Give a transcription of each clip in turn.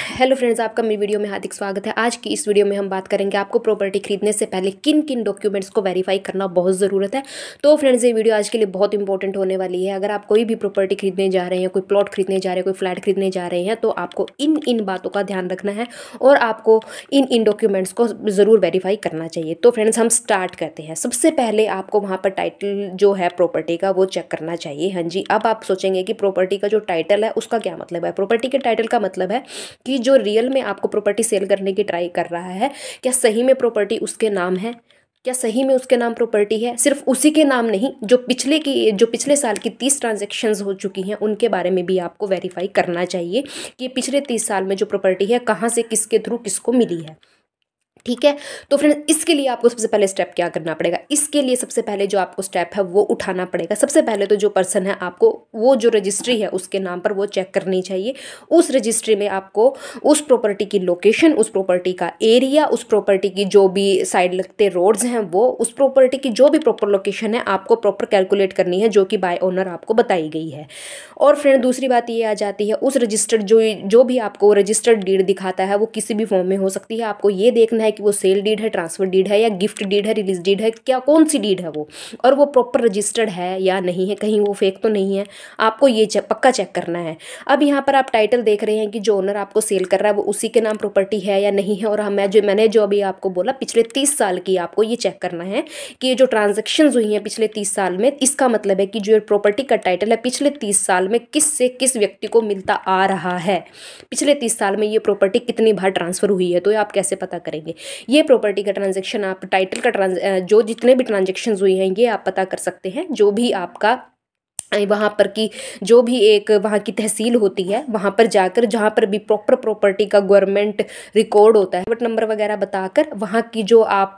hello friends आपका मेरी video में हार्दिक स्वागत है आज की इस वीडियो में हम बात करेंगे आपको प्रॉपर्टी खरीदने से पहले किन किन डॉक्यूमेंट्स को वेरीफाई करना बहुत ज़रूरत है तो फ्रेंड्स ये वीडियो आज के लिए बहुत इंपॉर्टेंट होने वाली है अगर आप कोई भी प्रॉपर्टी खरीदने जा रहे हैं कोई प्लॉट खरीदने जा रहे हैं कोई फ्लैट खरीदने जा रहे हैं तो आपको इन इन बातों का ध्यान रखना है और आपको इन इन डॉक्यूमेंट्स को ज़रूर वेरीफाई करना चाहिए तो फ्रेंड्स हम स्टार्ट करते हैं सबसे पहले आपको वहाँ पर टाइटल जो है प्रॉपर्टी का वो चेक करना चाहिए हाँ जी अब आप सोचेंगे कि प्रॉपर्टी का जो टाइटल है उसका क्या मतलब है प्रॉपर्टी के टाइटल का मतलब है कि जो रियल में आपको प्रॉपर्टी सेल करने की ट्राई कर रहा है क्या सही में प्रॉपर्टी उसके नाम है क्या सही में उसके नाम प्रॉपर्टी है सिर्फ उसी के नाम नहीं जो पिछले की जो पिछले साल की तीस ट्रांजेक्शन्स हो चुकी हैं उनके बारे में भी आपको वेरीफाई करना चाहिए कि पिछले तीस साल में जो प्रॉपर्टी है कहाँ से किसके थ्रू किसको मिली है ठीक है तो फ्रेंड इसके लिए आपको सबसे पहले स्टेप क्या करना पड़ेगा इसके लिए सबसे पहले जो आपको स्टेप है वो उठाना पड़ेगा सबसे पहले तो जो पर्सन है आपको वो जो रजिस्ट्री है उसके नाम पर वो चेक करनी चाहिए उस रजिस्ट्री में आपको उस प्रॉपर्टी की लोकेशन उस प्रॉपर्टी का एरिया उस प्रॉपर्टी की जो भी साइड लगते रोड्स हैं वो उस प्रॉपर्टी की जो भी प्रॉपर लोकेशन है आपको प्रॉपर कैलकुलेट करनी है जो कि बाय ओनर आपको बताई गई है और फ्रेंड दूसरी बात ये आ जाती है उस रजिस्टर्ड जो जो भी आपको रजिस्टर्ड डीड दिखाता है वो किसी भी फॉर्म में हो सकती है आपको ये देखना है है कि वो सेल डीड है ट्रांसफर डीड है या गिफ्ट डीड है रिलीज डीड है क्या कौन सी डीड है वो और वो प्रॉपर रजिस्टर्ड है या नहीं है कहीं वो फेक तो नहीं है आपको ये चे, पक्का चेक करना है अब यहाँ पर आप टाइटल देख रहे हैं कि जो ओनर आपको सेल कर रहा है वो उसी के नाम प्रॉपर्टी है या नहीं है और हमें जो मैंने जो अभी आपको बोला पिछले तीस साल की आपको ये चेक करना है कि ये जो ट्रांजेक्शन हुई हैं पिछले तीस साल में इसका मतलब है कि जो प्रॉपर्टी का टाइटल है पिछले तीस साल में किस से किस व्यक्ति को मिलता आ रहा है पिछले तीस साल में ये प्रॉपर्टी कितनी बार ट्रांसफ़र हुई है तो ये आप कैसे पता करेंगे ये प्रॉपर्टी का ट्रांजेक्शन आप टाइटल का ट्रांज जो जितने भी ट्रांजेक्शन हुई हैं ये आप पता कर सकते हैं जो भी आपका वहाँ पर की जो भी एक वहाँ की तहसील होती है वहाँ पर जाकर जहाँ पर भी प्रॉपर प्रॉपर्टी का गवर्नमेंट रिकॉर्ड होता है वट नंबर वगैरह बताकर वहाँ की जो आप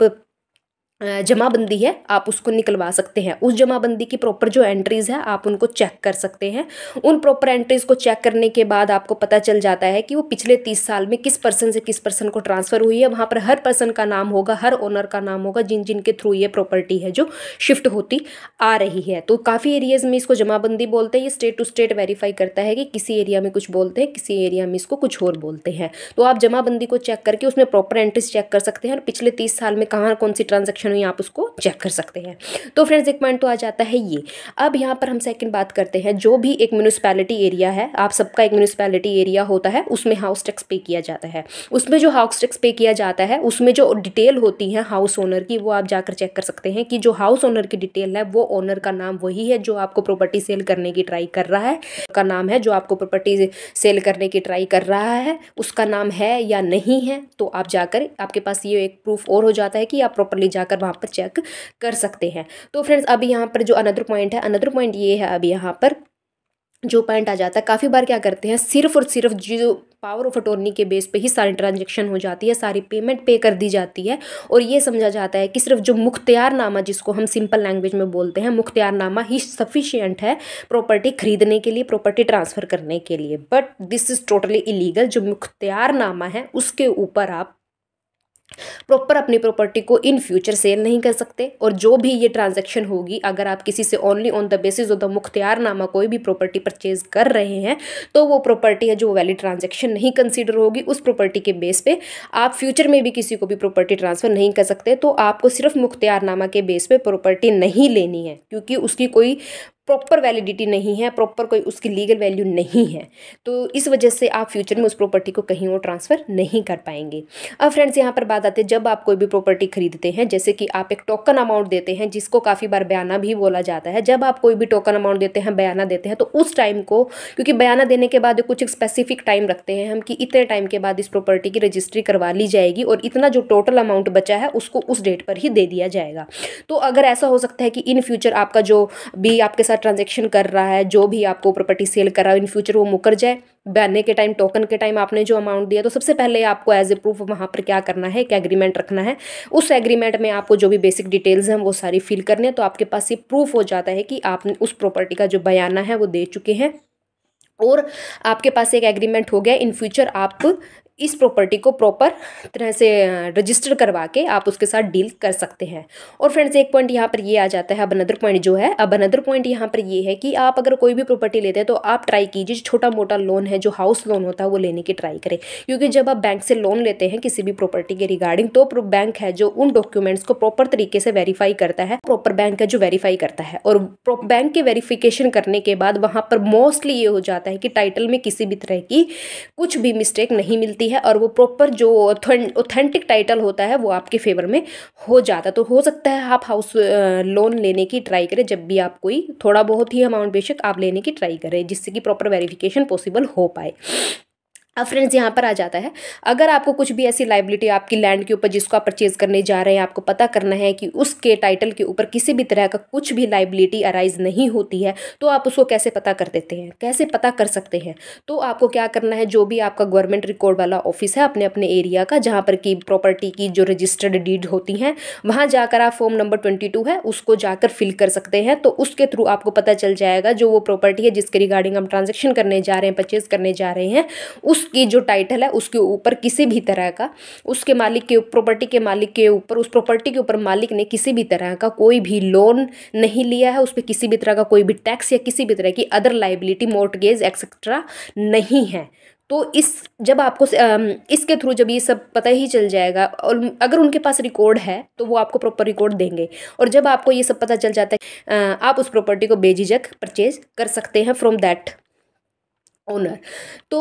जमाबंदी है आप उसको निकलवा सकते हैं उस जमाबंदी की प्रॉपर जो एंट्रीज़ है आप उनको चेक कर सकते हैं उन प्रॉपर एंट्रीज़ को चेक करने के बाद आपको पता चल जाता है कि वो पिछले तीस साल में किस पर्सन से किस पर्सन को ट्रांसफ़र हुई है वहां पर हर पर्सन का नाम होगा हर ओनर का नाम होगा जिन जिन के थ्रू ये प्रॉपर्टी है जो शिफ्ट होती आ रही है तो काफ़ी एरियाज़ में इसको जमाबंदी बोलते हैं ये स्टेट टू स्टेट वेरीफाई करता है कि किसी एरिया में कुछ बोलते हैं किसी एरिया में इसको कुछ और बोलते हैं तो आप जमाबंदी को चेक करके उसमें प्रॉपर एंट्रीज चेक कर सकते हैं और पिछले तीस साल में कहाँ कौन सी ट्रांजेक्शन है आप उसको चेक कर सकते हैं तो फ्रेंड्स एक पॉइंट तो आ जाता है ये अब यहाँ पर हम सेकंड बात करते हैं जो भी एक म्यूनसिपैलिटी एरिया है आप सबका एक म्यूनसिपैलिटी एरिया होता है उसमें हाउस टैक्स पे किया जाता है उसमें जो हाउस टैक्स पे किया जाता है उसमें जो डिटेल होती है हाउस ओनर की वो आप जाकर चेक कर सकते हैं कि जो हाउस ओनर की डिटेल है वो ओनर का नाम वही है जो आपको प्रॉपर्टी सेल करने की ट्राई कर रहा है का नाम है जो आपको प्रॉपर्टी सेल करने की ट्राई कर रहा है उसका नाम है या नहीं है तो आप जाकर आपके पास ये एक प्रूफ और हो जाता है कि आप प्रॉपरली जाकर वहाँ पर चेक कर सकते हैं तो फ्रेंड्स अभी यहाँ पर जो अनदर पॉइंट है अनदर पॉइंट ये है अभी यहाँ पर जो पॉइंट आ जाता है काफ़ी बार क्या करते हैं सिर्फ और सिर्फ जो पावर ऑफ अटोर्नी के बेस पे ही सारी ट्रांजेक्शन हो जाती है सारी पेमेंट पे कर दी जाती है और ये समझा जाता है कि सिर्फ जो मुख्तियारनामा जिसको हम सिंपल लैंग्वेज में बोलते हैं मुख्तियारनामा ही सफिशियंट है प्रॉपर्टी खरीदने के लिए प्रॉपर्टी ट्रांसफ़र करने के लिए but this is totally illegal जो मुख्तियारनामा है उसके ऊपर आप प्रॉपर अपनी प्रॉपर्टी को इन फ्यूचर सेल नहीं कर सकते और जो भी ये ट्रांजैक्शन होगी अगर आप किसी से only on the basis of the मुख्तियार नामा कोई भी प्रॉपर्टी परचेज कर रहे हैं तो वो प्रॉपर्टी है जो वैलिड ट्रांजैक्शन नहीं कंसिडर होगी उस प्रॉपर्टी के बेस पे आप फ्यूचर में भी किसी को भी प्रॉपर्टी ट्रांसफ़र नहीं कर सकते तो आपको सिर्फ मुख्तियारनामा के बेस पर प्रॉपर्टी नहीं लेनी है क्योंकि उसकी कोई प्रॉपर वैलिडिटी नहीं है प्रॉपर कोई उसकी लीगल वैल्यू नहीं है तो इस वजह से आप फ्यूचर में उस प्रॉपर्टी को कहीं और ट्रांसफ़र नहीं कर पाएंगे अब फ्रेंड्स यहाँ पर बात आती है जब आप कोई भी प्रॉपर्टी खरीदते हैं जैसे कि आप एक टोकन अमाउंट देते हैं जिसको काफ़ी बार बयाना भी बोला जाता है जब आप कोई भी टोकन अमाउंट देते हैं बयाना देते हैं तो उस टाइम को क्योंकि बयाना देने के बाद कुछ एक स्पेसिफिक टाइम रखते हैं हम कि इतने टाइम के बाद इस प्रॉपर्टी की रजिस्ट्री करवा ली जाएगी और इतना जो टोटल अमाउंट बचा है उसको उस डेट पर ही दे दिया जाएगा तो अगर ऐसा हो सकता है कि इन फ्यूचर आपका जो भी आपके साथ ट्रांजेक्शन कर रहा है जो भी आपको प्रॉपर्टी सेल कर रहा है इन फ्यूचर वो मुकर जाए बहने के टाइम टोकन के टाइम आपने जो अमाउंट दिया तो सबसे पहले आपको एज ए प्रूफ वहाँ पर क्या करना है एक एग्रीमेंट रखना है उस एग्रीमेंट में आपको जो भी बेसिक डिटेल्स हैं वो सारी फिल करनी है तो आपके पास ये प्रूफ हो जाता है कि आपने उस प्रॉपर्टी का जो बयाना है वो दे चुके हैं और आपके पास एक एग्रीमेंट हो गया इन फ्यूचर आप इस प्रॉपर्टी को प्रॉपर तरह से रजिस्टर करवा के आप उसके साथ डील कर सकते हैं और फ्रेंड्स एक पॉइंट यहाँ पर ये आ जाता है अब अनदर पॉइंट जो है अब अनदर पॉइंट यहाँ पर ये है कि आप अगर कोई भी प्रॉपर्टी लेते हैं तो आप ट्राई कीजिए छोटा मोटा लोन है जो हाउस लोन होता है वो लेने की ट्राई करें क्योंकि जब आप बैंक से लोन लेते हैं किसी भी प्रॉपर्टी के रिगार्डिंग तो बैंक है जो उन डॉक्यूमेंट्स को प्रॉपर तरीके से वेरीफाई करता है प्रॉपर बैंक है जो वेरीफाई करता है और बैंक के वेरीफिकेशन करने के बाद वहाँ पर मोस्टली ये हो जाता है कि टाइटल में किसी भी तरह की कुछ भी मिस्टेक नहीं मिलती है और वो प्रॉपर जो ऑथेंटिक टाइटल होता है वो आपके फेवर में हो जाता है तो हो सकता है आप हाउस लोन लेने की ट्राई करें जब भी आप कोई थोड़ा बहुत ही अमाउंट बेशक आप लेने की ट्राई करें जिससे कि प्रॉपर वेरिफिकेशन पॉसिबल हो पाए अब फ्रेंड्स यहाँ पर आ जाता है अगर आपको कुछ भी ऐसी लाइबिलिटी आपकी लैंड के ऊपर जिसको आप परचेज करने जा रहे हैं आपको पता करना है कि उसके टाइटल के ऊपर किसी भी तरह का कुछ भी लाइबिलिटी अराइज नहीं होती है तो आप उसको कैसे पता कर देते हैं कैसे पता कर सकते हैं तो आपको क्या करना है जो भी आपका गवर्नमेंट रिकॉर्ड वाला ऑफिस है अपने अपने एरिया का जहाँ पर की प्रॉपर्टी की जो रजिस्टर्ड डीड होती हैं वहाँ जाकर आप फॉर्म नंबर ट्वेंटी है उसको जाकर फिल कर सकते हैं तो उसके थ्रू आपको पता चल जाएगा जो वो प्रॉपर्टी है जिसके रिगार्डिंग हम ट्रांजेक्शन करने जा रहे हैं परचेज करने जा रहे हैं उस उसकी जो टाइटल है उसके ऊपर किसी भी तरह का उसके मालिक के प्रॉपर्टी के मालिक के ऊपर उस प्रॉपर्टी के ऊपर मालिक ने किसी भी तरह का कोई भी लोन नहीं लिया है उस पर किसी भी तरह का कोई भी टैक्स या किसी भी तरह की अदर लाइबिलिटी मोर्टगेज एक्सेट्रा नहीं है तो इस जब आपको इसके थ्रू जब ये सब पता ही चल जाएगा और अगर उनके पास रिकॉर्ड है तो वो आपको प्रॉपर रिकॉर्ड देंगे और जब आपको ये सब पता चल जाता है आप उस प्रॉपर्टी को बेझिझक परचेज कर सकते हैं फ्रॉम दैट ओनर तो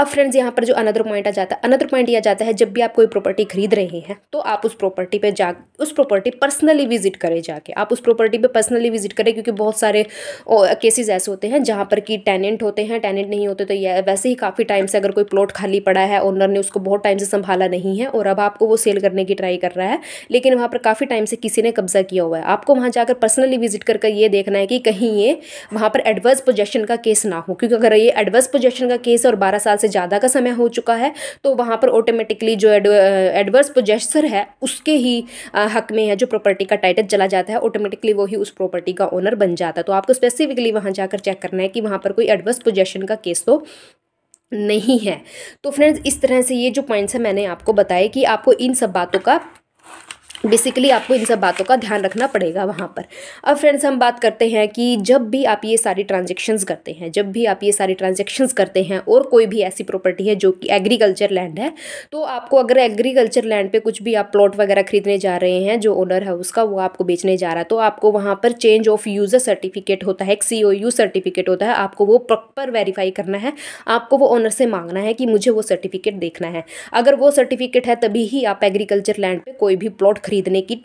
अब फ्रेंड्स यहाँ पर जो अनदर पॉइंट आ जाता है अनदर पॉइंट यह जाता है जब भी आप कोई प्रॉपर्टी खरीद रहे हैं तो आप उस प्रॉपर्टी पे जा उस प्रॉपर्टी पर्सनली विजिट करें जाके आप उस प्रॉपर्टी पे पर्सनली विजिट करें क्योंकि बहुत सारे केसेस ऐसे होते हैं जहाँ पर कि टेनेंट होते हैं टेनेंट नहीं होते तो यह वैसे ही काफ़ी टाइम से अगर कोई प्लॉट खाली पड़ा है ओनर ने उसको बहुत टाइम से संभाला नहीं है और अब आपको वो सेल करने की ट्राई कर रहा है लेकिन वहाँ पर काफ़ी टाइम से किसी ने कब्जा किया हुआ है आपको वहाँ जाकर पर्सनली विजिट करके ये देखना है कि कहीं ये वहाँ पर एडवर्स पोजेशन का केस ना हो क्योंकि अगर ये एडवर्स पोजेशन का केस है और बारह साल से ज़्यादा का समय हो चुका है तो वहाँ पर ऑटोमेटिकली जो एडवर्स प्रोजेसर है उसके ही हक में है जो प्रॉपर्टी का टाइटल चला जाता है ऑटोमेटिकली वही उस प्रॉपर्टी का ओनर बन जाता है तो आपको स्पेसिफिकली वहाँ जाकर चेक करना है कि वहाँ पर कोई एडवर्स पोजेशन का केस तो नहीं है तो फ्रेंड्स इस तरह से ये जो पॉइंट्स हैं मैंने आपको बताए कि आपको इन सब बातों का बेसिकली आपको इन सब बातों का ध्यान रखना पड़ेगा वहाँ पर अब फ्रेंड्स हम बात करते हैं कि जब भी आप ये सारी ट्रांजेक्शन्स करते हैं जब भी आप ये सारी ट्रांजेक्शन्स करते हैं और कोई भी ऐसी प्रॉपर्टी है जो कि एग्रीकल्चर लैंड है तो आपको अगर एग्रीकल्चर लैंड पे कुछ भी आप प्लॉट वगैरह खरीदने जा रहे हैं जो ओनर है उसका वो आपको बेचने जा रहा है तो आपको वहाँ पर चेंज ऑफ यूज़र सर्टिफिकेट होता है एक सी ओ यू सर्टिफिकेट होता है आपको वो प्रॉपर वेरीफाई करना है आपको वो ओनर से मांगना है कि मुझे वो सर्टिफिकेट देखना है अगर वो सर्टिफिकेट है तभी ही आप एग्रीकल्चर लैंड पर कोई भी प्लॉट खरीदने की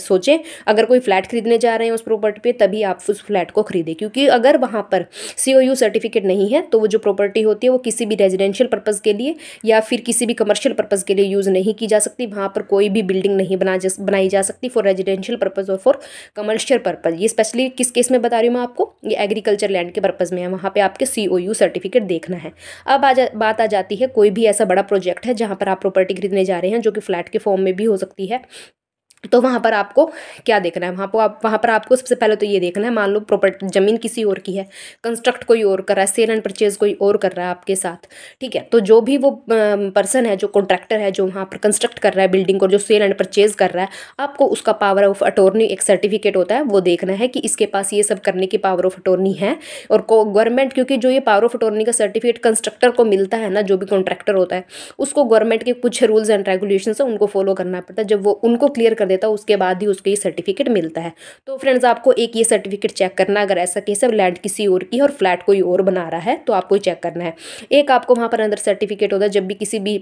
सोचें अगर कोई फ्लैट खरीदने जा रहे हैं उस प्रॉपर्टी पे तभी आप उस फ्लैट को खरीदें क्योंकि अगर वहाँ पर सी सर्टिफिकेट नहीं है तो वो जो प्रॉपर्टी होती है वो किसी भी रेजिडेंशियल पर्पज़ के लिए या फिर किसी भी कमर्शियल पर्पज़ के लिए यूज़ नहीं की जा सकती वहाँ पर कोई भी बिल्डिंग नहीं बना जा बनाई जा सकती फॉर रेजिडेंशियल पर्पज़ और फॉर कमर्शियल पर्पज़ ये स्पेशली किस केस में बता रही हूँ मैं आपको ये एग्रीकल्चर लैंड के पर्पज़ में है वहाँ पर आपके सी सर्टिफिकेट देखना है अब आ जा बात आ जाती है कोई भी ऐसा बड़ा प्रोजेक्ट है जहाँ पर आप प्रॉपर्टी खरीदने जा रहे हैं जो कि फ्लैट के फॉर्म में भी हो सकती है तो वहाँ पर आपको क्या देखना है वहाँ पर आप वहाँ पर आपको सबसे पहले तो ये देखना है मान लो प्रॉपर्टी ज़मीन किसी और की है कंस्ट्रक्ट कोई और कर रहा है सेल एंड परचेज कोई और कर रहा है आपके साथ ठीक है तो जो भी वो पर्सन है जो कॉन्ट्रैक्टर है जो वहाँ पर कंस्ट्रक्ट कर रहा है बिल्डिंग को जो सेल एंड परचेज कर रहा है आपको उसका पावर ऑफ अटोर्नी एक सर्टिफिकेट होता है वो देखना है कि इसके पास ये सब करने की पावर ऑफ अटोर्नी है और गवर्नमेंट क्योंकि जो ये पावर ऑफ अटोर्नी का सर्टिफिकेट कंस्ट्रक्टर को मिलता है ना जो भी कॉन्ट्रैक्टर होता है उसको गवर्नमेंट के कुछ रूल्स एंड रेगुलेशन है उनको फॉलो करना पड़ता है जब वो उनको क्लियर कर देता है उसके बाद ही उसको ये सर्टिफिकेट मिलता है तो फ्रेंड्स आपको एक ये सर्टिफिकेट चेक करना अगर ऐसा केस है लैंड किसी और की और फ्लैट कोई और बना रहा है तो आपको चेक करना है एक आपको वहाँ पर अंदर सर्टिफिकेट होता है जब भी किसी भी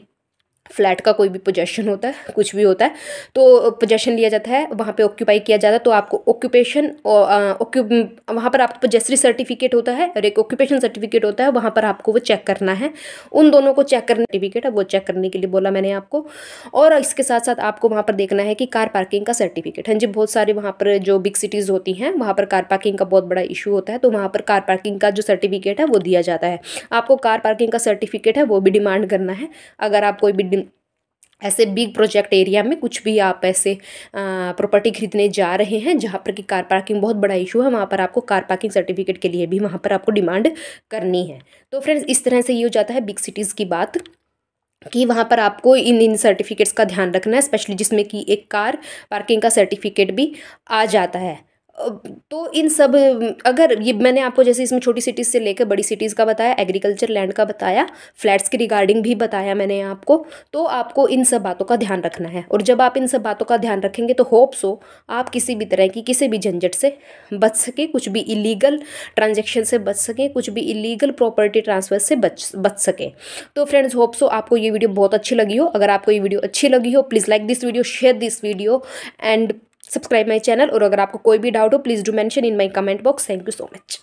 फ्लैट का कोई भी पोजेशन होता है कुछ भी होता है तो पोजेशन लिया जाता है वहाँ पे ऑक्यूपाई किया जाता है तो आपको ऑक्यूपेशन वहाँ पर आपको पोजेसरी सर्टिफिकेट होता है और एक ऑक्यूपेशन सर्टिफिकेट होता है वहाँ पर आपको वो चेक करना है उन दोनों को चेक करने सर्टिफिकेट है वो चेक करने के लिए बोला मैंने आपको और इसके साथ साथ आपको वहाँ पर देखना है कि कार पार्किंग का सर्टिफिकेट हाँ जी बहुत सारे वहाँ पर जो बिग सिटीज़ होती हैं वहाँ पर कार पार्किंग का बहुत बड़ा इशू होता है तो वहाँ पर कार पार्किंग का जो सर्टिफिकेट है वो दिया जाता है आपको कार पार्किंग का सर्टिफिकेट है वो भी डिमांड करना है अगर आप कोई भी ऐसे बिग प्रोजेक्ट एरिया में कुछ भी आप ऐसे प्रॉपर्टी खरीदने जा रहे हैं जहाँ पर कि कार पार्किंग बहुत बड़ा इशू है वहाँ पर आपको कार पार्किंग सर्टिफिकेट के लिए भी वहाँ पर आपको डिमांड करनी है तो फ्रेंड्स इस तरह से ये हो जाता है बिग सिटीज़ की बात कि वहाँ पर आपको इन इन सर्टिफिकेट्स का ध्यान रखना है स्पेशली जिसमें कि एक कार पार्किंग का सर्टिफिकेट भी आ जाता है तो इन सब अगर ये मैंने आपको जैसे इसमें छोटी सिटीज़ से लेकर बड़ी सिटीज़ का बताया एग्रीकल्चर लैंड का बताया फ्लैट्स की रिगार्डिंग भी बताया मैंने आपको तो आपको इन सब बातों का ध्यान रखना है और जब आप इन सब बातों का ध्यान रखेंगे तो होप्स हो आप किसी भी तरह की किसी भी झंझट से बच सकें कुछ भी इलीगल ट्रांजेक्शन से बच सकें कुछ भी इलीगल प्रॉपर्टी ट्रांसफ़र से बच बच सकें तो फ्रेंड्स होप्स हो आपको ये वीडियो बहुत अच्छी लगी हो अगर आपको ये वीडियो अच्छी लगी हो please like this video share this video and subscribe my channel और अगर आपको कोई भी डाउट हो please do mention in my comment box thank you so much